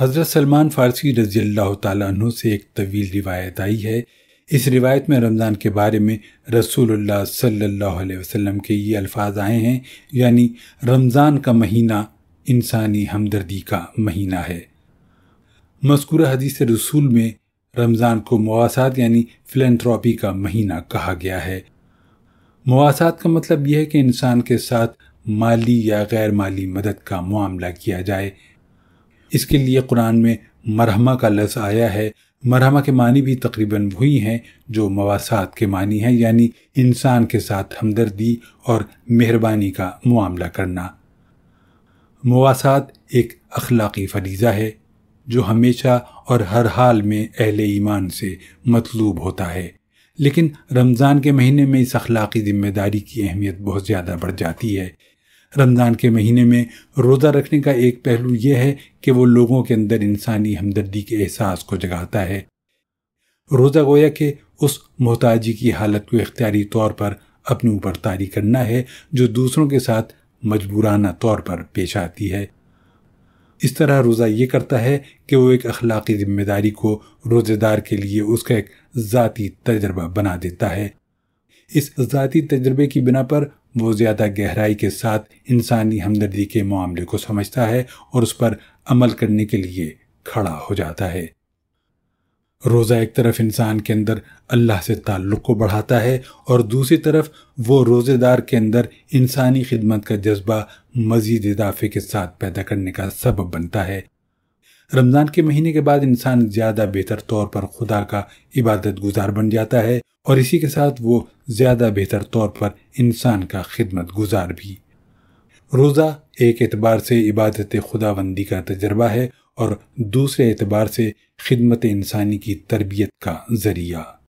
हज़रत सलमान फ़ारसी रजी अल्लाह तु से एक तवील रिवायत आई है इस रिवायत में रमज़ान के बारे में रसूल सल्लल्लाहु अलैहि के ये अल्फाज आए हैं यानी रमज़ान का महीना इंसानी हमदर्दी का महीना है मस्कूर हदीस रसूल में रमज़ान को मवासात यानी फिलेंथ्रॉपी का महीना कहा गया है मवासात का मतलब यह है कि इंसान के साथ माली या गैर माली मदद का मामला किया जाए इसके लिए कुरान में मरहमा का लफ्ज़ आया है मरहमा के मानी भी तकरीबन वही हैं जो मवासात के मानी हैं यानी इंसान के साथ हमदर्दी और मेहरबानी का मामला करना मवासात एक अखलाकी फरीज़ा है जो हमेशा और हर हाल में अहल ईमान से मतलूब होता है लेकिन रमज़ान के महीने में इस अखलाकी ज़िम्मेदारी की अहमियत बहुत ज़्यादा बढ़ जाती है रमज़ान के महीने में रोज़ा रखने का एक पहलू यह है कि वो लोगों के अंदर इंसानी हमदर्दी के एहसास को जगाता है रोज़ा गोया के उस मोहताजी की हालत को इख्तियारी तौर पर अपने ऊपर तारी करना है जो दूसरों के साथ मजबूराना तौर पर पेश आती है इस तरह रोज़ा ये करता है कि वो एक अखलाकी ज़िम्मेदारी को रोज़ेदार के लिए उसका एक ज़ाती तजर्बा बना देता है इस ज़ाती तजर्बे की बिना पर वो ज़्यादा गहराई के साथ इंसानी हमदर्दी के मामले को समझता है और उस पर अमल करने के लिए खड़ा हो जाता है रोज़ा एक तरफ इंसान के अंदर अल्लाह से ताल्लुक़ को बढ़ाता है और दूसरी तरफ वो रोज़ेदार के अंदर इंसानी खिदमत का जज्बा मज़ीद इजाफे के साथ पैदा करने का सबब बनता है रमज़ान के महीने के बाद इंसान ज़्यादा बेहतर तौर पर खुदा का इबादत गुजार बन जाता है और इसी के साथ वो ज़्यादा बेहतर तौर पर इंसान का खिदमत गुजार भी रोज़ा एक एतबार से इबादत खुदाबंदी का तजर्बा है और दूसरे एतबार से खिदमत इंसानी की तरबियत का ज़रिया